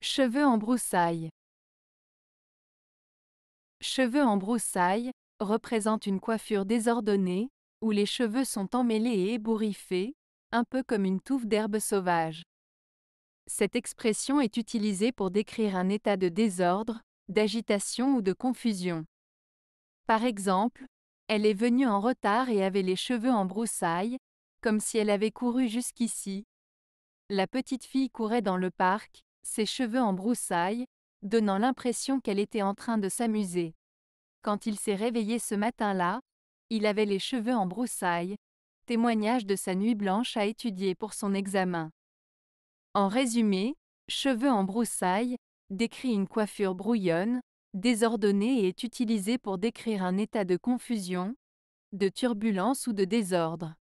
Cheveux en broussailles. Cheveux en broussailles représente une coiffure désordonnée, où les cheveux sont emmêlés et ébouriffés, un peu comme une touffe d'herbe sauvage. Cette expression est utilisée pour décrire un état de désordre, d'agitation ou de confusion. Par exemple, elle est venue en retard et avait les cheveux en broussailles, comme si elle avait couru jusqu'ici. La petite fille courait dans le parc, ses cheveux en broussailles, donnant l'impression qu'elle était en train de s'amuser. Quand il s'est réveillé ce matin-là, il avait les cheveux en broussailles, témoignage de sa nuit blanche à étudier pour son examen. En résumé, cheveux en broussailles décrit une coiffure brouillonne, désordonnée et est utilisée pour décrire un état de confusion, de turbulence ou de désordre.